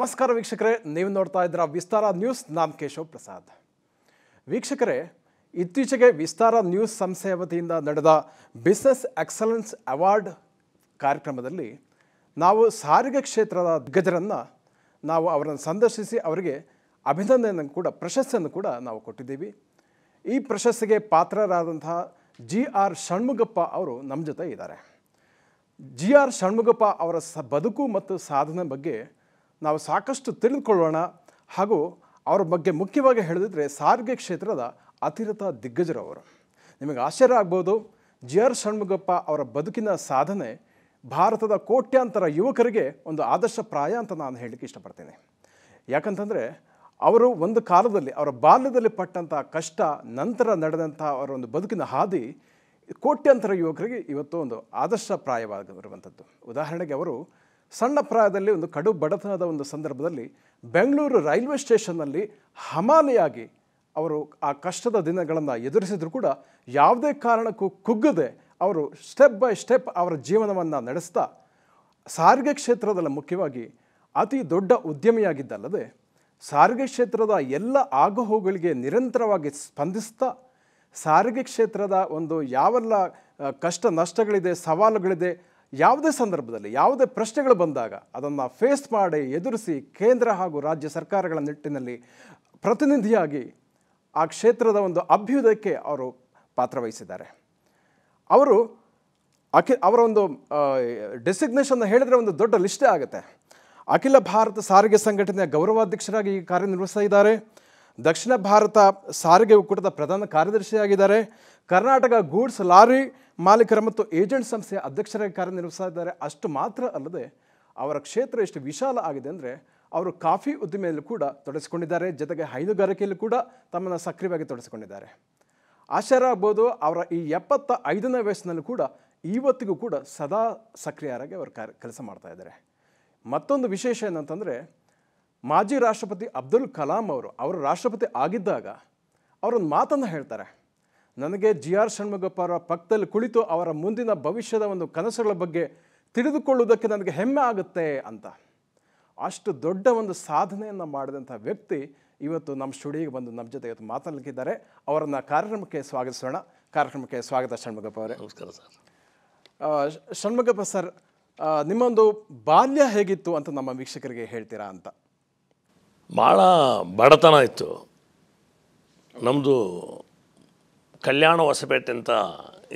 ನಮಸ್ಕಾರ ವೀಕ್ಷಕರೇ ನೀವು ನೋಡ್ತಾ ಇದ್ದೀರಾ ವಿಸ್ತಾರ ನ್ಯೂಸ್ ನಾನು ಕೇಶವ್ ಪ್ರಸಾದ್ ವೀಕ್ಷಕರೇ ಇತ್ತೀಚೆಗೆ ವಿಸ್ತಾರ ನ್ಯೂಸ್ ಸಂಸ್ಥೆಯ ವತಿಯಿಂದ ನಡೆದ ಬಿಸ್ನೆಸ್ ಎಕ್ಸಲೆನ್ಸ್ ಅವಾರ್ಡ್ ಕಾರ್ಯಕ್ರಮದಲ್ಲಿ ನಾವು ಸಾರಿಗೆ ಕ್ಷೇತ್ರದ ದಿಗ್ಗಜರನ್ನು ನಾವು ಅವರನ್ನು ಸಂದರ್ಶಿಸಿ ಅವರಿಗೆ ಅಭಿನಂದನೆಯನ್ನು ಕೂಡ ಪ್ರಶಸ್ತಿಯನ್ನು ಕೂಡ ನಾವು ಕೊಟ್ಟಿದ್ದೀವಿ ಈ ಪ್ರಶಸ್ತಿಗೆ ಪಾತ್ರರಾದಂತಹ ಜಿ ಆರ್ ಷಣ್ಮುಗಪ್ಪ ಅವರು ನಮ್ಮ ಜೊತೆ ಇದ್ದಾರೆ ಜಿ ಆರ್ ಷಣ್ಮುಗಪ್ಪ ಅವರ ಸ ಬದುಕು ಮತ್ತು ಸಾಧನೆ ಬಗ್ಗೆ ನಾವು ಸಾಕಷ್ಟು ತಿಳಿದುಕೊಳ್ಳೋಣ ಹಾಗೂ ಅವರ ಬಗ್ಗೆ ಮುಖ್ಯವಾಗಿ ಹೇಳಿದ್ರೆ ಸಾರಿಗೆ ಕ್ಷೇತ್ರದ ಅತಿರಥ ದಿಗ್ಗಜರವರು ನಿಮಗೆ ಆಶ್ಚರ್ಯ ಆಗ್ಬೋದು ಜಿ ಆರ್ ಷಣ್ಮುಗಪ್ಪ ಅವರ ಬದುಕಿನ ಸಾಧನೆ ಭಾರತದ ಕೋಟ್ಯಾಂತರ ಯುವಕರಿಗೆ ಒಂದು ಆದರ್ಶ ಪ್ರಾಯ ಅಂತ ನಾನು ಹೇಳಲಿಕ್ಕೆ ಇಷ್ಟಪಡ್ತೇನೆ ಯಾಕಂತಂದರೆ ಅವರು ಒಂದು ಕಾಲದಲ್ಲಿ ಅವರ ಬಾಲ್ಯದಲ್ಲಿ ಪಟ್ಟಂಥ ಕಷ್ಟ ನಂತರ ನಡೆದಂಥ ಅವರ ಒಂದು ಬದುಕಿನ ಹಾದಿ ಕೋಟ್ಯಾಂತರ ಯುವಕರಿಗೆ ಇವತ್ತು ಒಂದು ಆದರ್ಶ ಪ್ರಾಯವಾಗಿರುವಂಥದ್ದು ಉದಾಹರಣೆಗೆ ಅವರು ಸಣ್ಣ ಪ್ರಾಯದಲ್ಲಿ ಒಂದು ಕಡು ಬಡತನದ ಒಂದು ಸಂದರ್ಭದಲ್ಲಿ ಬೆಂಗಳೂರು ರೈಲ್ವೆ ಸ್ಟೇಷನ್ನಲ್ಲಿ ಹಮಾಲಿಯಾಗಿ ಅವರು ಆ ಕಷ್ಟದ ದಿನಗಳನ್ನು ಎದುರಿಸಿದ್ರು ಕೂಡ ಯಾವುದೇ ಕಾರಣಕ್ಕೂ ಕುಗ್ಗದೆ ಅವರು ಸ್ಟೆಪ್ ಬೈ ಸ್ಟೆಪ್ ಅವರ ಜೀವನವನ್ನು ನಡೆಸ್ತಾ ಸಾರಿಗೆ ಕ್ಷೇತ್ರದಲ್ಲಿ ಮುಖ್ಯವಾಗಿ ಅತಿ ದೊಡ್ಡ ಉದ್ಯಮಿಯಾಗಿದ್ದಲ್ಲದೆ ಸಾರಿಗೆ ಕ್ಷೇತ್ರದ ಎಲ್ಲ ಆಗುಹೋಗಳಿಗೆ ನಿರಂತರವಾಗಿ ಸ್ಪಂದಿಸ್ತಾ ಸಾರಿಗೆ ಕ್ಷೇತ್ರದ ಒಂದು ಯಾವೆಲ್ಲ ಕಷ್ಟ ನಷ್ಟಗಳಿದೆ ಸವಾಲುಗಳಿದೆ ಯಾವುದೇ ಸಂದರ್ಭದಲ್ಲಿ ಯಾವುದೇ ಪ್ರಶ್ನೆಗಳು ಬಂದಾಗ ಅದನ್ನು ಫೇಸ್ ಮಾಡಿ ಎದುರಿಸಿ ಕೇಂದ್ರ ಹಾಗೂ ರಾಜ್ಯ ಸರ್ಕಾರಗಳ ನಿಟ್ಟಿನಲ್ಲಿ ಪ್ರತಿನಿಧಿಯಾಗಿ ಆ ಕ್ಷೇತ್ರದ ಒಂದು ಅಭ್ಯುದಯಕ್ಕೆ ಅವರು ಪಾತ್ರವಹಿಸಿದ್ದಾರೆ ಅವರು ಅಖಿ ಅವರ ಒಂದು ಡೆಸಿಗ್ನೇಷನ್ ಹೇಳಿದರೆ ಒಂದು ದೊಡ್ಡ ಲಿಸ್ಟೇ ಆಗುತ್ತೆ ಅಖಿಲ ಭಾರತ ಸಾರಿಗೆ ಸಂಘಟನೆಯ ಗೌರವಾಧ್ಯಕ್ಷರಾಗಿ ಕಾರ್ಯನಿರ್ವಹಿಸ್ತಾ ಇದ್ದಾರೆ ದಕ್ಷಿಣ ಭಾರತ ಸಾರಿಗೆ ಒಕ್ಕೂಟದ ಪ್ರಧಾನ ಕಾರ್ಯದರ್ಶಿಯಾಗಿದ್ದಾರೆ ಕರ್ನಾಟಕ ಗೂಡ್ಸ್ ಲಾರಿ ಮಾಲೀಕರ ಮತ್ತು ಏಜೆಂಟ್ ಸಂಸ್ಥೆಯ ಅಧ್ಯಕ್ಷರಾಗಿ ಕಾರ್ಯನಿರ್ವಹಿಸ್ತಾ ಅಷ್ಟು ಮಾತ್ರ ಅಲ್ಲದೆ ಅವರ ಕ್ಷೇತ್ರ ಎಷ್ಟು ವಿಶಾಲ ಆಗಿದೆ ಅಂದರೆ ಅವರು ಕಾಫಿ ಉದ್ದಿಮೆಯಲ್ಲೂ ಕೂಡ ತೊಡಗಿಸಿಕೊಂಡಿದ್ದಾರೆ ಜೊತೆಗೆ ಹೈನುಗಾರಿಕೆಯಲ್ಲೂ ಕೂಡ ತಮ್ಮನ್ನು ಸಕ್ರಿಯವಾಗಿ ತೊಡಗಿಸಿಕೊಂಡಿದ್ದಾರೆ ಆಶ್ಚರ್ಯ ಆಗ್ಬೋದು ಅವರ ಈ ಎಪ್ಪತ್ತ ಐದನೇ ವಯಸ್ಸಿನಲ್ಲೂ ಕೂಡ ಇವತ್ತಿಗೂ ಕೂಡ ಸದಾ ಸಕ್ರಿಯರಾಗಿ ಅವರು ಕಾರ್ಯ ಕೆಲಸ ಮಾಡ್ತಾ ಇದ್ದಾರೆ ಮತ್ತೊಂದು ವಿಶೇಷ ಏನಂತಂದರೆ ಮಾಜಿ ರಾಷ್ಟ್ರಪತಿ ಅಬ್ದುಲ್ ಕಲಾಂ ಅವರು ಅವರು ರಾಷ್ಟ್ರಪತಿ ಆಗಿದ್ದಾಗ ಅವರೊಂದು ಮಾತನ್ನು ಹೇಳ್ತಾರೆ ನನಗೆ ಜಿ ಆರ್ ಷಣ್ಮುಗಪ್ಪ ಅವರ ಪಕ್ಕದಲ್ಲಿ ಕುಳಿತು ಅವರ ಮುಂದಿನ ಭವಿಷ್ಯದ ಒಂದು ಕನಸುಗಳ ಬಗ್ಗೆ ತಿಳಿದುಕೊಳ್ಳುವುದಕ್ಕೆ ನನಗೆ ಹೆಮ್ಮೆ ಆಗುತ್ತೆ ಅಂತ ಅಷ್ಟು ದೊಡ್ಡ ಒಂದು ಸಾಧನೆಯನ್ನು ಮಾಡಿದಂಥ ವ್ಯಕ್ತಿ ಇವತ್ತು ನಮ್ಮ ಸ್ಟುಡಿಯೋಗೆ ಬಂದು ನಮ್ಮ ಜೊತೆ ಇವತ್ತು ಮಾತನಾಡಲಿಕ್ಕಿದ್ದಾರೆ ಅವರನ್ನು ಕಾರ್ಯಕ್ರಮಕ್ಕೆ ಸ್ವಾಗತಿಸೋಣ ಕಾರ್ಯಕ್ರಮಕ್ಕೆ ಸ್ವಾಗತ ಷಣ್ಮುಗಪ್ಪ ಅವರೇ ನಮಸ್ಕಾರ ಸರ್ ಷಣ್ಮುಗಪ್ಪ ಸರ್ ನಿಮ್ಮೊಂದು ಬಾಲ್ಯ ಹೇಗಿತ್ತು ಅಂತ ನಮ್ಮ ವೀಕ್ಷಕರಿಗೆ ಹೇಳ್ತೀರಾ ಅಂತ ಭಾಳ ಬಡತನ ಇತ್ತು ನಮ್ಮದು ಕಲ್ಯಾಣ ಹೊಸಪೇಟೆ ಅಂತ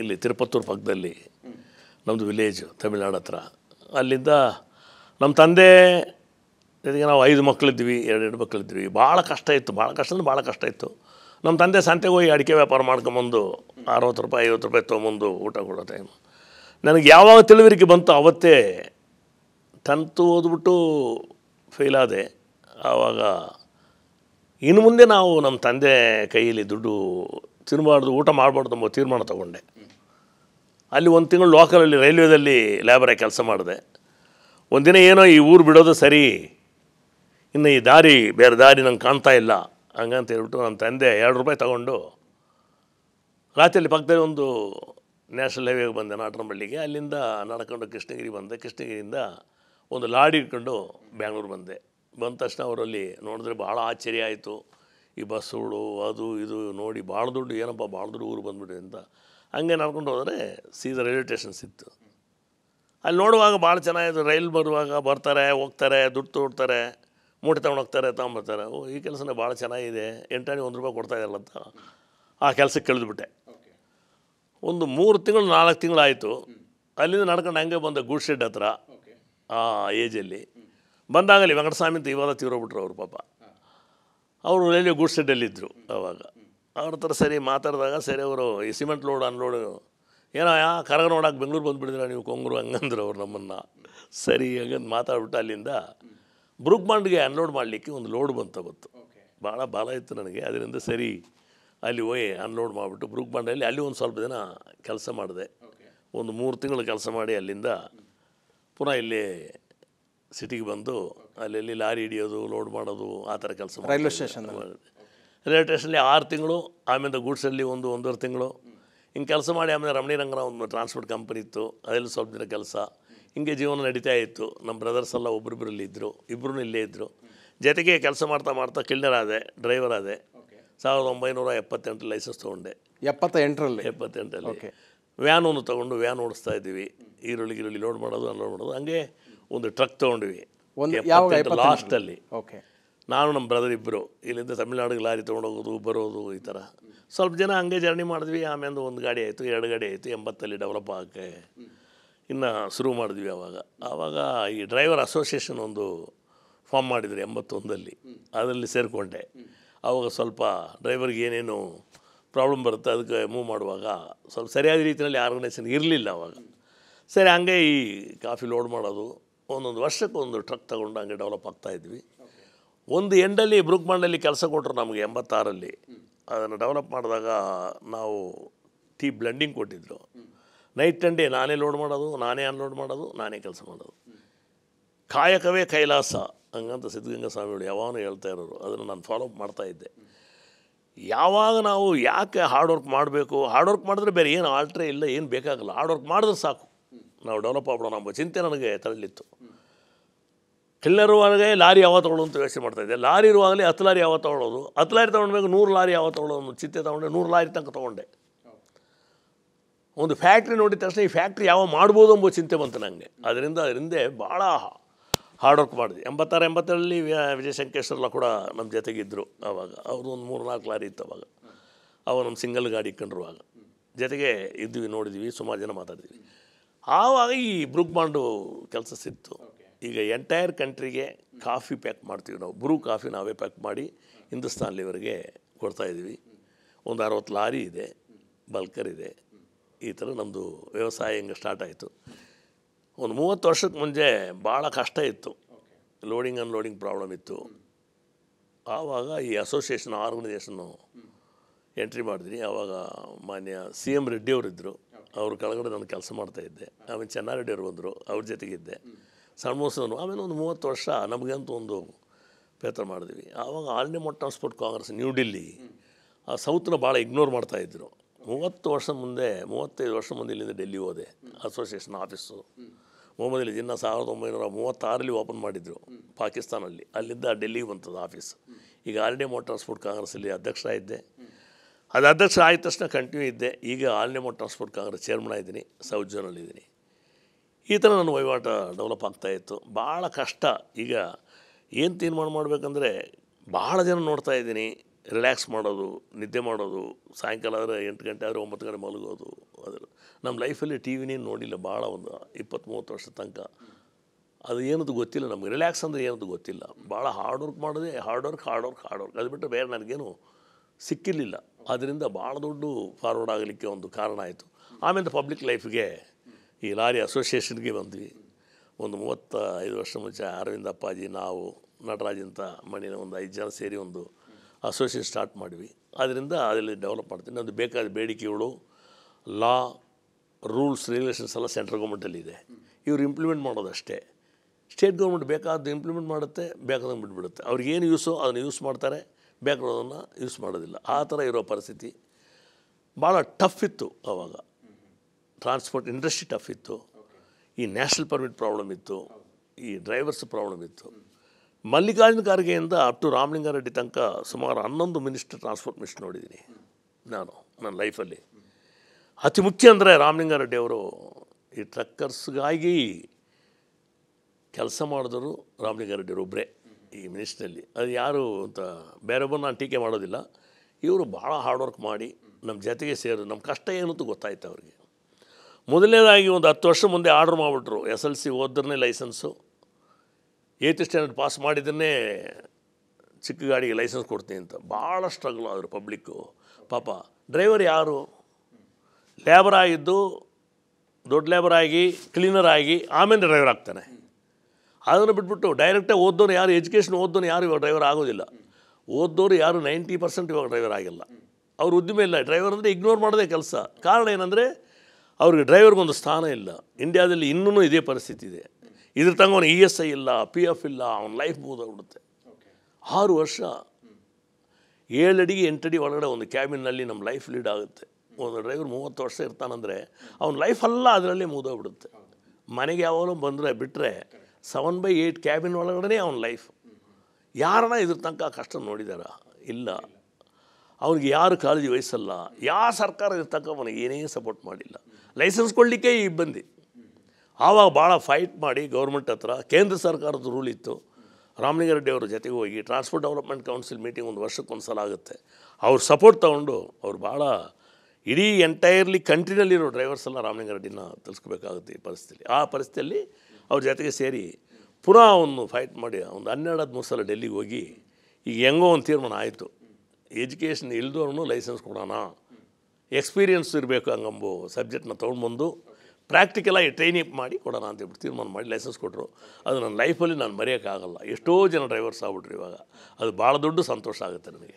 ಇಲ್ಲಿ ತಿರುಪತ್ತೂರು ಪಕ್ಕದಲ್ಲಿ ನಮ್ಮದು ವಿಲೇಜ್ ತಮಿಳ್ನಾಡು ಹತ್ರ ಅಲ್ಲಿಂದ ನಮ್ಮ ತಂದೆ ಜೊತೆಗೆ ನಾವು ಐದು ಮಕ್ಕಳಿದ್ವಿ ಎರಡೆರಡು ಮಕ್ಕಳಿದ್ವಿ ಭಾಳ ಕಷ್ಟ ಇತ್ತು ಭಾಳ ಕಷ್ಟ ಅಂದ್ರೆ ಭಾಳ ಕಷ್ಟ ಇತ್ತು ನಮ್ಮ ತಂದೆ ಸಂತೆಗೆ ಹೋಗಿ ಅಡಿಕೆ ವ್ಯಾಪಾರ ಮಾಡ್ಕೊಂಬಂದು ಅರವತ್ತು ರೂಪಾಯಿ ಐವತ್ತು ರೂಪಾಯಿ ತೊಗೊಂಬಂದು ಊಟ ಕೊಡೋ ಟೈಮ್ ನನಗೆ ಯಾವಾಗ ತಿಳುವರಿಕೆ ಬಂತು ಅವತ್ತೇ ತಂತು ಓದ್ಬಿಟ್ಟು ಫೇಲ್ ಆದೆ ಆವಾಗ ಇನ್ನು ಮುಂದೆ ನಾವು ನಮ್ಮ ತಂದೆ ಕೈಯಲ್ಲಿ ದುಡ್ಡು ತಿನ್ನಬಾರ್ದು ಊಟ ಮಾಡಬಾರ್ದು ಎಂಬ ತೀರ್ಮಾನ ತಗೊಂಡೆ ಅಲ್ಲಿ ಒಂದು ತಿಂಗಳು ಲೋಕಲಲ್ಲಿ ರೈಲ್ವೇದಲ್ಲಿ ಲೇಬರಾಗಿ ಕೆಲಸ ಮಾಡಿದೆ ಒಂದಿನ ಏನೋ ಈ ಊರು ಬಿಡೋದು ಸರಿ ಇನ್ನು ಈ ದಾರಿ ಬೇರೆ ದಾರಿ ನಂಗೆ ಕಾಣ್ತಾ ಇಲ್ಲ ಹಂಗಂತ ಹೇಳ್ಬಿಟ್ಟು ನನ್ನ ತಂದೆ ಎರಡು ರೂಪಾಯಿ ತಗೊಂಡು ರಾತ್ರಿಯಲ್ಲಿ ಪಕ್ಕದಲ್ಲಿ ಒಂದು ನ್ಯಾಷನಲ್ ಹೈವೇಗೆ ಬಂದೆ ನಾಟನಹಳ್ಳಿಗೆ ಅಲ್ಲಿಂದ ನಡ್ಕೊಂಡು ಕೃಷ್ಣಗಿರಿ ಬಂದೆ ಕೃಷ್ಣಗಿರಿಯಿಂದ ಒಂದು ಲಾಡಿ ಇಟ್ಕೊಂಡು ಬ್ಯಾಂಗ್ಳೂರು ಬಂದೆ ಬಂದ ತಕ್ಷಣ ಅವರಲ್ಲಿ ನೋಡಿದ್ರೆ ಭಾಳ ಆಶ್ಚರ್ಯ ಆಯಿತು ಈ ಬಸ್ಸುಗಳು ಅದು ಇದು ನೋಡಿ ಭಾಳ ದುಡ್ಡು ಏನಪ್ಪ ಭಾಳ ದುಡ್ಡು ಊರು ಬಂದ್ಬಿಟ್ರಿ ಅಂತ ಹಂಗೆ ನಡ್ಕೊಂಡು ಹೋದರೆ ಸೀದ ರೈಲ್ವೆ ಸ್ಟೇಷನ್ ಸಿಕ್ತು ಅಲ್ಲಿ ನೋಡುವಾಗ ಭಾಳ ಚೆನ್ನಾಗಿದೆ ರೈಲ್ ಬರುವಾಗ ಬರ್ತಾರೆ ಹೋಗ್ತಾರೆ ದುಡ್ಡು ತೊಗೊಡ್ತಾರೆ ಮೂಟೆ ತೊಗೊಂಡು ಹೋಗ್ತಾರೆ ತೊಗೊಂಬರ್ತಾರೆ ಓ ಈ ಕೆಲಸನೇ ಭಾಳ ಚೆನ್ನಾಗಿದೆ ಎಂಟಾಣಿ ಒಂದು ರೂಪಾಯಿ ಕೊಡ್ತಾ ಇದ್ದಾರಲ್ಲ ಅಂತ ಆ ಕೆಲಸಕ್ಕೆ ಕಳೆದುಬಿಟ್ಟೆ ಒಂದು ಮೂರು ತಿಂಗಳು ನಾಲ್ಕು ತಿಂಗಳು ಆಯಿತು ಅಲ್ಲಿಂದ ನಡ್ಕೊಂಡು ಹಂಗೆ ಬಂದ ಗೂಡ್ ಶೆಡ್ ಹತ್ರ ಆ ಏಜಲ್ಲಿ ಬಂದಾಗಲಿ ವೆಂಕಟಸ್ವಾಮಿ ಅಂತ ಇವಾಗ ತೀರೋಗ್ಬಿಟ್ರು ಅವರು ಪಾಪ ಅವರು ರೈಲ್ವೆ ಗೂಡ್ಸ್ ಶೆಡ್ಡಲ್ಲಿದ್ದರು ಅವಾಗ ಅವ್ರ ಥರ ಸರಿ ಮಾತಾಡಿದಾಗ ಸರಿ ಅವರು ಈ ಸಿಮೆಂಟ್ ಲೋಡ್ ಅನ್ಲೋಡು ಏನೋ ಯಾ ಕರಗ ನೋಡೋಕೆ ಬೆಂಗಳೂರು ಬಂದುಬಿಡಿದ್ರೆ ನೀವು ಕೊಂಗ್ರು ಹಂಗಂದ್ರೆ ಅವ್ರು ನಮ್ಮನ್ನು ಸರಿ ಹಂಗಂದು ಮಾತಾಡ್ಬಿಟ್ಟು ಅಲ್ಲಿಂದ ಬ್ರೂಕ್ಮಾಂಡ್ಗೆ ಅನ್ಲೋಡ್ ಮಾಡಲಿಕ್ಕೆ ಒಂದು ಲೋಡ್ ಬಂತ ಗೊತ್ತು ಭಾಳ ಭಾಳ ಇತ್ತು ನನಗೆ ಅದರಿಂದ ಸರಿ ಅಲ್ಲಿ ಹೋಯ್ ಅನ್ಲೋಡ್ ಮಾಡಿಬಿಟ್ಟು ಬ್ರೂಕ್ಮಾಂಡಲ್ಲಿ ಅಲ್ಲಿ ಒಂದು ಸ್ವಲ್ಪ ದಿನ ಕೆಲಸ ಮಾಡಿದೆ ಒಂದು ಮೂರು ತಿಂಗಳು ಕೆಲಸ ಮಾಡಿ ಅಲ್ಲಿಂದ ಪುನಃ ಇಲ್ಲಿ ಸಿಟಿಗೆ ಬಂದು ಅಲ್ಲೆಲ್ಲಿ ಲಾರಿ ಹಿಡಿಯೋದು ಲೋಡ್ ಮಾಡೋದು ಆ ಥರ ಕೆಲಸ ರೈಲ್ವೆ ಸ್ಟೇಷನ್ ರೈಲ್ವೆ ಸ್ಟೇಷನಲ್ಲಿ ಆರು ತಿಂಗಳು ಆಮೇಲೆ ಗೂಡ್ಸಲ್ಲಿ ಒಂದು ಒಂದೂವರೆ ತಿಂಗಳು ಹಿಂಗೆ ಕೆಲಸ ಮಾಡಿ ಆಮೇಲೆ ರಮಣಿ ರಂಗನ ಒಂದು ಟ್ರಾನ್ಸ್ಪೋರ್ಟ್ ಕಂಪನಿ ಇತ್ತು ಅದರಲ್ಲಿ ಸ್ವಲ್ಪ ದಿನ ಕೆಲಸ ಹಿಂಗೆ ಜೀವನ ನಡೀತಾ ಇತ್ತು ನಮ್ಮ ಬ್ರದರ್ಸ್ ಎಲ್ಲ ಒಬ್ಬೊಬ್ಬರಲ್ಲಿ ಇದ್ದರು ಇಬ್ಬರೂ ಇಲ್ಲೇ ಇದ್ದರು ಜೊತೆಗೆ ಕೆಲಸ ಮಾಡ್ತಾ ಮಾಡ್ತಾ ಕಿಲ್ಡರ್ ಆದೆ ಡ್ರೈವರ್ ಆದೆ ಸಾವಿರದ ಒಂಬೈನೂರ ಎಪ್ಪತ್ತೆಂಟು ಲೈಸೆನ್ಸ್ ತೊಗೊಂಡೆ ಎಪ್ಪತ್ತ ಎಂಟರಲ್ಲಿ ಎಪ್ಪತ್ತೆಂಟರಲ್ಲಿ ವ್ಯಾನನ್ನು ತೊಗೊಂಡು ವ್ಯಾನ್ ಓಡಿಸ್ತಾ ಇದ್ದೀವಿ ಈರುಳ್ಳಿ ಈರುಳ್ಳಿ ಲೋಡ್ ಮಾಡೋದು ಅನ್ಲೋಡ್ ಮಾಡೋದು ಹಂಗೆ ಒಂದು ಟ್ರಕ್ ತೊಗೊಂಡ್ವಿ ಒಂದು ಲಾಸ್ಟಲ್ಲಿ ಓಕೆ ನಾನು ನಮ್ಮ ಬ್ರದರ್ ಇಬ್ಬರು ಇಲ್ಲಿಂದ ತಮಿಳ್ನಾಡಿಗೆ ಲಾರಿ ಹೋಗೋದು ಬರೋದು ಈ ಥರ ಸ್ವಲ್ಪ ಜನ ಹಂಗೆ ಜರ್ನಿ ಮಾಡಿದ್ವಿ ಆಮೇಲೆ ಒಂದು ಗಾಡಿ ಆಯಿತು ಎರಡು ಗಾಡಿ ಆಯಿತು ಎಂಬತ್ತಲ್ಲಿ ಡೆವಲಪ್ ಆಗಕ್ಕೆ ಇನ್ನು ಶುರು ಮಾಡಿದ್ವಿ ಆವಾಗ ಆವಾಗ ಈ ಡ್ರೈವರ್ ಅಸೋಸಿಯೇಷನ್ ಒಂದು ಫಾರ್ಮ್ ಮಾಡಿದ್ರು ಎಂಬತ್ತೊಂದಲ್ಲಿ ಅದರಲ್ಲಿ ಸೇರಿಕೊಂಡೆ ಆವಾಗ ಸ್ವಲ್ಪ ಡ್ರೈವರ್ಗೆ ಏನೇನು ಪ್ರಾಬ್ಲಮ್ ಬರುತ್ತೆ ಅದಕ್ಕೆ ಮೂವ್ ಮಾಡುವಾಗ ಸ್ವಲ್ಪ ಸರಿಯಾದ ರೀತಿಯಲ್ಲಿ ಆರ್ಗನೈಸೇಷನ್ ಇರಲಿಲ್ಲ ಅವಾಗ ಸರಿ ಹಂಗೆ ಈ ಕಾಫಿ ಲೋಡ್ ಮಾಡೋದು ಒಂದೊಂದು ವರ್ಷಕ್ಕೆ ಒಂದು ಟ್ರಕ್ ತಗೊಂಡು ಹಂಗೆ ಡೆವಲಪ್ ಆಗ್ತಾಯಿದ್ವಿ ಒಂದು ಎಂಡಲ್ಲಿ ಮಾಡಲ್ಲಿ ಕೆಲಸ ಕೊಟ್ಟರು ನಮಗೆ ಎಂಬತ್ತಾರಲ್ಲಿ ಅದನ್ನು ಡೆವಲಪ್ ಮಾಡಿದಾಗ ನಾವು ಟೀ ಬ್ಲೆಂಡಿಂಗ್ ಕೊಟ್ಟಿದ್ದರು ನೈಟ್ ಆ್ಯಂಡ್ ಡೇ ನಾನೇ ಲೋಡ್ ಮಾಡೋದು ನಾನೇ ಅನ್ಲೋಡ್ ಮಾಡೋದು ನಾನೇ ಕೆಲಸ ಮಾಡೋದು ಕಾಯಕವೇ ಕೈಲಾಸ ಹಂಗಂತ ಸಿದ್ಧಗಂಗಾ ಸ್ವಾಮಿಗಳು ಯಾವಾಗಲೂ ಹೇಳ್ತಾ ಇರೋರು ಅದನ್ನು ನಾನು ಫಾಲೋಅಪ್ ಇದ್ದೆ ಯಾವಾಗ ನಾವು ಯಾಕೆ ಹಾರ್ಡ್ ವರ್ಕ್ ಮಾಡಬೇಕು ಹಾರ್ಡ್ ವರ್ಕ್ ಮಾಡಿದ್ರೆ ಬೇರೆ ಏನು ಆಲ್ಟ್ರೇ ಇಲ್ಲ ಏನು ಬೇಕಾಗಲ್ಲ ಹಾರ್ಡ್ ವರ್ಕ್ ಮಾಡಿದ್ರೆ ಸಾಕು ನಾವು ಡೆವಲಪ್ ಆಗ್ಬಿಡೋಣ ನಮ್ಮ ಚಿಂತೆ ನನಗೆ ತರಲಿತ್ತು ಇಲ್ಲರುವಾಗಲೇ ಲಾರಿ ಯಾವ ತೊಗೊಳ್ಳೋ ಅಂತ ಯೋಚನೆ ಮಾಡ್ತಾಯಿದ್ದೆ ಲಾರಿ ಇರುವಾಗಲೇ ಹತ್ತು ಲಾರಿ ಯಾವ ತಗೊಳ್ಳೋದು ಹತ್ತು ಲಾರಿ ತೊಗೊಂಡ್ಬೇಕು ನೂರು ಲಾರಿ ಯಾವ ತೊಗೊಳ್ಳೋದು ಚಿಂತೆ ತೊಗೊಂಡೆ ನೂರು ಲಾರಿ ತನಕ ತೊಗೊಂಡೆ ಒಂದು ಫ್ಯಾಕ್ಟ್ರಿ ನೋಡಿದ ತಕ್ಷಣ ಈ ಫ್ಯಾಕ್ಟ್ರಿ ಯಾವಾಗ ಮಾಡ್ಬೋದು ಎಂಬ ಚಿಂತೆ ಬಂತು ನನಗೆ ಅದರಿಂದ ಅದರಿಂದ ಭಾಳ ಹಾರ್ಡ್ ವರ್ಕ್ ಮಾಡಿದ್ವಿ ಎಂಬತ್ತಾರು ಎಂಬತ್ತೇಳಲ್ಲಿ ವಿಜಯ್ ಶಂಕೇಶ್ವರಲ್ಲ ಕೂಡ ನಮ್ಮ ಜೊತೆಗಿದ್ದರು ಆವಾಗ ಅವರು ಒಂದು ಮೂರು ನಾಲ್ಕು ಲಾರಿ ಇತ್ತು ಅವಾಗ ಅವ ನಮ್ಮ ಸಿಂಗಲ್ ಗಾಡಿ ಆಗ ಜೊತೆಗೆ ಇದ್ವಿ ನೋಡಿದ್ವಿ ಸುಮಾರು ಜನ ಮಾತಾಡಿದ್ವಿ ಆವಾಗ ಈ ಬ್ರೂಕ್ ಬಾಂಡು ಕೆಲಸ ಸಿಕ್ತು ಈಗ ಎಂಟೈರ್ ಕಂಟ್ರಿಗೆ ಕಾಫಿ ಪ್ಯಾಕ್ ಮಾಡ್ತೀವಿ ನಾವು ಬ್ರೂ ಕಾಫಿ ನಾವೇ ಪ್ಯಾಕ್ ಮಾಡಿ ಹಿಂದೂಸ್ತಾನ್ ಕೊಡ್ತಾ ಇದ್ದೀವಿ ಒಂದು ಅರವತ್ತು ಲಾರಿ ಇದೆ ಬಲ್ಕರ್ ಇದೆ ಈ ಥರ ನಮ್ಮದು ವ್ಯವಸಾಯ ಹಿಂಗೆ ಸ್ಟಾರ್ಟ್ ಆಯಿತು ಒಂದು ಮೂವತ್ತು ವರ್ಷಕ್ಕೆ ಮುಂಚೆ ಭಾಳ ಕಷ್ಟ ಇತ್ತು ಲೋಡಿಂಗ್ ಅನ್ಲೋಡಿಂಗ್ ಪ್ರಾಬ್ಲಮ್ ಇತ್ತು ಆವಾಗ ಈ ಅಸೋಸಿಯೇಷನ್ ಆರ್ಗನೈಸೇಷನ್ನು ಎಂಟ್ರಿ ಮಾಡಿದ್ವಿ ಆವಾಗ ಮಾನ್ಯ ಸಿ ಎಮ್ ರೆಡ್ಡಿಯವರಿದ್ದರು ಅವ್ರ ಕೆಳಗಡೆ ನಾನು ಕೆಲಸ ಮಾಡ್ತಾಯಿದ್ದೆ ಆಮೇಲೆ ಚೆನ್ನಾರೆಡ್ಡಿಯವರು ಬಂದರು ಅವ್ರ ಜೊತೆಗಿದ್ದೆ ಸಣ್ಣ ಆಮೇಲೆ ಒಂದು ಮೂವತ್ತು ವರ್ಷ ನಮಗಂತೂ ಒಂದು ಪ್ರಯತ್ನ ಮಾಡಿದ್ವಿ ಆವಾಗ all India motor transport congress New Delhi ಆ ಸೌತ್ನ ಭಾಳ ಇಗ್ನೋರ್ ಮಾಡ್ತಾಯಿದ್ರು ಮೂವತ್ತು ವರ್ಷ ಮುಂದೆ ಮೂವತ್ತೈದು ವರ್ಷ ಮುಂದೆ ಇಲ್ಲಿಂದ ಡೆಲ್ಲಿ ಹೋದೆ ಅಸೋಸಿಯೇಷನ್ ಆಫೀಸು ಮೊಹಮ್ಮದ್ ಅಲಿ ಜಿನ್ನ ಸಾವಿರದ ಒಂಬೈನೂರ ಮೂವತ್ತಾರಲ್ಲಿ ಓಪನ್ ಮಾಡಿದ್ರು ಪಾಕಿಸ್ತಾನಲ್ಲಿ ಅಲ್ಲಿಂದ ಡೆಲ್ಲಿಗೆ ಬಂತದ್ದು ಆಫೀಸ್ ಈಗ ಮೋಟ್ ಟ್ರಾನ್ಸ್ಪೋರ್ಟ್ ಕಾಂಗ್ರೆಸ್ಸಲ್ಲಿ ಇದ್ದೆ ಅದು ಅಧ್ಯಕ್ಷ ಆದ ತಕ್ಷಣ ಕಂಟಿನ್ಯೂ ಇದ್ದೆ ಈಗ ಮೋಟ್ ಟ್ರಾನ್ಸ್ಪೋರ್ಟ್ ಕಾಂಗ್ರೆಸ್ ಚೇರ್ಮನ್ ಆಗಿದ್ದೀನಿ ಸೌತ್ ಜೋನಲ್ಲಿದ್ದೀನಿ ಈ ಥರ ನನ್ನ ವಹಿವಾಟ ಡೆವಲಪ್ ಆಗ್ತಾಯಿತ್ತು ಭಾಳ ಕಷ್ಟ ಈಗ ಏನು ತೀರ್ಮಾನ ಮಾಡಬೇಕಂದ್ರೆ ಭಾಳ ಜನ ನೋಡ್ತಾ ಇದ್ದೀನಿ ರಿಲ್ಯಾಕ್ಸ್ ಮಾಡೋದು ನಿದ್ದೆ ಮಾಡೋದು ಸಾಯಂಕಾಲ ಆದರೆ ಎಂಟು ಗಂಟೆ ಆದರೆ ಒಂಬತ್ತು ಗಂಟೆ ಮಲಗೋದು ಅದರ ನಮ್ಮ ಲೈಫಲ್ಲಿ ಟಿ ವಿನೇ ನೋಡಿಲ್ಲ ಭಾಳ ಒಂದು ಇಪ್ಪತ್ತು ಮೂವತ್ತು ವರ್ಷ ತನಕ ಅದು ಏನದು ಗೊತ್ತಿಲ್ಲ ನಮಗೆ ರಿಲ್ಯಾಕ್ಸ್ ಅಂದರೆ ಏನದು ಗೊತ್ತಿಲ್ಲ ಭಾಳ ಹಾರ್ಡ್ ವರ್ಕ್ ಮಾಡೋದೇ hard work hard work hard work ಅದು ಬಿಟ್ಟು ಬೇರೆ ನನಗೇನು ಸಿಕ್ಕಿರಲಿಲ್ಲ ಆದ್ದರಿಂದ ಭಾಳ ದೊಡ್ಡ ಫಾರ್ವರ್ಡ್ ಆಗಲಿಕ್ಕೆ ಒಂದು ಕಾರಣ ಆಯಿತು ಆಮೇಲೆ ಪಬ್ಲಿಕ್ ಲೈಫ್ಗೆ ಈ ಲಾರಿ ಅಸೋಸಿಯೇಷನ್ಗೆ ಬಂದ್ವಿ ಒಂದು ಮೂವತ್ತ ಐದು ವರ್ಷ ಮುಂಚೆ ಅರವಿಂದ ಅಪ್ಪಾಜಿ ನಾವು ನಟರಾಜಂತ ಮಣ್ಣಿನ ಒಂದು ಐದು ಜನ ಸೇರಿ ಒಂದು ಅಸೋಸಿಯೇಷನ್ ಸ್ಟಾರ್ಟ್ ಮಾಡಿವಿ ಅದರಿಂದ ಅದರಲ್ಲಿ ಡೆವಲಪ್ ಮಾಡ್ತೀನಿ ಅದು ಬೇಕಾದ ಬೇಡಿಕೆಗಳು ಲಾ ರೂಲ್ಸ್ ರೆಗ್ಯುಲೇಷನ್ಸ್ ಎಲ್ಲ ಸೆಂಟ್ರಲ್ ಗೌರ್ಮೆಂಟಲ್ಲಿದೆ ಇವ್ರು ಇಂಪ್ಲಿಮೆಂಟ್ ಮಾಡೋದಷ್ಟೇ ಸ್ಟೇಟ್ ಗೌರ್ಮೆಂಟ್ ಬೇಕಾದ ಇಂಪ್ಲಿಮೆಂಟ್ ಮಾಡುತ್ತೆ ಬೇಕಾದಂಗೆ ಬಿಟ್ಬಿಡುತ್ತೆ ಅವ್ರಿಗೇನು ಯೂಸು ಅದನ್ನು ಯೂಸ್ ಮಾಡ್ತಾರೆ ಬೇಕಾದನ್ನು ಯೂಸ್ ಮಾಡೋದಿಲ್ಲ ಆ ಥರ ಇರೋ ಪರಿಸ್ಥಿತಿ ಭಾಳ ಟಫ್ ಇತ್ತು ಆವಾಗ ಟ್ರಾನ್ಸ್ಪೋರ್ಟ್ ಇಂಡಸ್ಟ್ರಿ ಟಫ್ ಇತ್ತು ಈ ನ್ಯಾಷನಲ್ ಪರ್ಮಿಟ್ ಪ್ರಾಬ್ಲಮ್ ಇತ್ತು ಈ ಡ್ರೈವರ್ಸ್ ಪ್ರಾಬ್ಲಮ್ ಇತ್ತು ಮಲ್ಲಿಕಾರ್ಜುನ ಖರ್ಗೆಯಿಂದ ಅಪ್ ಟು ರಾಮಲಿಂಗಾರೆಡ್ಡಿ ತನಕ ಸುಮಾರು ಹನ್ನೊಂದು ಮಿನಿಸ್ಟರ್ ಟ್ರಾನ್ಸ್ಪೋರ್ಟ್ ಮಿನಿಸ್ಟರ್ ನೋಡಿದ್ದೀನಿ ನಾನು ನನ್ನ ಲೈಫಲ್ಲಿ ಅತಿ ಮುಖ್ಯ ಅಂದರೆ ರಾಮಲಿಂಗಾರೆಡ್ಡಿಯವರು ಈ ಟ್ರಕ್ಕರ್ಸ್ಗಾಗಿ ಕೆಲಸ ಮಾಡಿದವರು ರಾಮಲಿಂಗಾರೆಡ್ಡಿಯವರು ಒಬ್ಬರೇ ಈ ಮಿನಿಸ್ಟ್ರಲ್ಲಿ ಅದು ಯಾರು ಅಂತ ಬೇರೊಬ್ಬರು ನಾನು ಟೀಕೆ ಮಾಡೋದಿಲ್ಲ ಇವರು ಭಾಳ ಹಾರ್ಡ್ ವರ್ಕ್ ಮಾಡಿ ನಮ್ಮ ಜೊತೆಗೆ ಸೇರಿದ್ರು ನಮ್ಮ ಕಷ್ಟ ಏನು ಅಂತ ಗೊತ್ತಾಯ್ತು ಅವ್ರಿಗೆ ಮೊದಲನೇದಾಗಿ ಒಂದು ಹತ್ತು ವರ್ಷ ಮುಂದೆ ಆರ್ಡ್ರ್ ಮಾಡಿಬಿಟ್ರು ಎಸ್ ಎಲ್ ಸಿ ಓದ್ರೆ ಲೈಸೆನ್ಸು ಏತ್ ಸ್ಟ್ಯಾಂಡರ್ಡ್ ಪಾಸ್ ಮಾಡಿದ್ದನ್ನೇ ಚಿಕ್ಕ ಗಾಡಿಗೆ ಲೈಸೆನ್ಸ್ ಕೊಡ್ತೀನಿ ಅಂತ ಭಾಳ ಸ್ಟ್ರಗಲ್ ಆದರು ಪಬ್ಲಿಕ್ಕು ಪಾಪ ಡ್ರೈವರ್ ಯಾರು ಲ್ಯಾಬರ್ ಆಗಿದ್ದು ದೊಡ್ಡ ಲ್ಯಾಬರ್ ಆಗಿ ಕ್ಲೀನರ್ ಆಗಿ ಆಮೇಲೆ ಡ್ರೈವರ್ ಆಗ್ತಾನೆ ಅದನ್ನು ಬಿಟ್ಬಿಟ್ಟು ಡೈರೆಕ್ಟೇ ಓದೋರು ಯಾರು ಎಜುಕೇಷನ್ ಓದೋನು ಯಾರು ಇವಾಗ ಡ್ರೈವರ್ ಆಗೋದಿಲ್ಲ ಓದೋರು ಯಾರು ನೈಂಟಿ ಪರ್ಸೆಂಟ್ ಇವಾಗ ಡ್ರೈವರ್ ಆಗಿಲ್ಲ ಅವ್ರ ಉದ್ದಿಮೆ ಇಲ್ಲ ಡ್ರೈವರ್ ಅಂದರೆ ಇಗ್ನೋರ್ ಮಾಡೋದೇ ಕೆಲಸ ಕಾರಣ ಏನಂದರೆ ಅವ್ರಿಗೆ ಡ್ರೈವರ್ಗೊಂದು ಸ್ಥಾನ ಇಲ್ಲ ಇಂಡಿಯಾದಲ್ಲಿ ಇನ್ನೂ ಇದೇ ಪರಿಸ್ಥಿತಿ ಇದೆ ಇದ್ರ ತಂಗ ಅವನು ಇ ಎಸ್ ಐ ಇಲ್ಲ ಪಿ ಎಫ್ ಇಲ್ಲ ಅವ್ನ ಲೈಫ್ ಮುಗಿದೋಗ್ಬಿಡುತ್ತೆ ಆರು ವರ್ಷ ಏಳಡಿಗೆ ಎಂಟಡಿ ಒಳಗಡೆ ಒಂದು ಕ್ಯಾಬಿನಲ್ಲಿ ನಮ್ಮ ಲೈಫ್ ಲೀಡ್ ಆಗುತ್ತೆ ಒಂದು ಡ್ರೈವರ್ ಮೂವತ್ತು ವರ್ಷ ಇರ್ತಾನಂದರೆ ಅವ್ನ ಲೈಫೆಲ್ಲ ಅದರಲ್ಲಿ ಮುಗಿದೋಗ್ಬಿಡುತ್ತೆ ಮನೆಗೆ ಯಾವಾಗಲೂ ಬಂದರೆ ಬಿಟ್ಟರೆ ಸೆವೆನ್ ಬೈ ಏಯ್ಟ್ ಕ್ಯಾಬಿನ್ ಒಳಗಡೆ ಅವ್ನ ಲೈಫ್ ಯಾರನ್ನ ಇದ್ರ ತನಕ ಕಷ್ಟ ನೋಡಿದಾರ ಇಲ್ಲ ಅವ್ರಿಗೆ ಯಾರು ಕಾಳಜಿ ವಹಿಸಲ್ಲ ಯಾವ ಸರ್ಕಾರ ಇದ್ರ ತನಕ ಅವನಿಗೆ ಏನೇ ಸಪೋರ್ಟ್ ಮಾಡಿಲ್ಲ ಲೈಸೆನ್ಸ್ ಕೊಡಲಿಕ್ಕೆ ಇಬ್ಬಂದಿ ಆವಾಗ ಭಾಳ ಫೈಟ್ ಮಾಡಿ ಗೌರ್ಮೆಂಟ್ ಹತ್ರ ಕೇಂದ್ರ ಸರ್ಕಾರದ ರೂಲ್ ಇತ್ತು ರೆಡ್ಡಿ ಅವರ ಜೊತೆಗೆ ಹೋಗಿ ಟ್ರಾನ್ಸ್ಪೋರ್ಟ್ ಡೆವಲಪ್ಮೆಂಟ್ ಕೌನ್ಸಿಲ್ ಮೀಟಿಂಗ್ ಒಂದು ವರ್ಷಕ್ಕೊಂದು ಸಲ ಆಗುತ್ತೆ ಅವ್ರ ಸಪೋರ್ಟ್ ತೊಗೊಂಡು ಅವ್ರು ಭಾಳ ಇಡೀ ಎಂಟೈರ್ಲಿ ಕಂಟ್ರಿನಲ್ಲಿರೋ ಡ್ರೈವರ್ಸ್ ಎಲ್ಲ ರೆಡ್ಡಿನ ತಿಳಿಸ್ಕೋಬೇಕಾಗುತ್ತೆ ಈ ಪರಿಸ್ಥಿತಿ ಆ ಪರಿಸ್ಥಿತಿಯಲ್ಲಿ ಅವ್ರ ಜೊತೆಗೆ ಸೇರಿ ಪುನಃ ಅವನು ಫೈಟ್ ಮಾಡಿ ಒಂದು ಹನ್ನೆರಡು ಹದಿಮೂರು ಸಲ ಡೆಲ್ಲಿಗೆ ಹೋಗಿ ಈಗ ಹೆಂಗೋ ಒಂದು ತೀರ್ಮಾನ ಆಯಿತು ಎಜುಕೇಷನ್ ಇಲ್ಲದವ್ರು ಲೈಸೆನ್ಸ್ ಕೊಡೋಣ ಎಕ್ಸ್ಪೀರಿಯನ್ಸ್ ಇರಬೇಕು ಹಂಗಂಬು ಸಬ್ಜೆಕ್ಟ್ನ ತೊಗೊಂಡ್ಬಂದು ಪ್ರಾಕ್ಟಿಕಲಾಗಿ ಟ್ರೈನಿಂಗ್ ಮಾಡಿ ಕೊಡೋಣ ಹೇಳ್ಬಿಟ್ಟು ತೀರ್ಮಾನ ಮಾಡಿ ಲೈಸೆನ್ಸ್ ಕೊಟ್ಟರು ಅದು ನನ್ನ ಲೈಫಲ್ಲಿ ನಾನು ಮರೆಯೋಕ್ಕಾಗಲ್ಲ ಎಷ್ಟೋ ಜನ ಡ್ರೈವರ್ಸ್ ಆಗ್ಬಿಟ್ರು ಇವಾಗ ಅದು ಭಾಳ ದೊಡ್ಡ ಸಂತೋಷ ಆಗುತ್ತೆ ನನಗೆ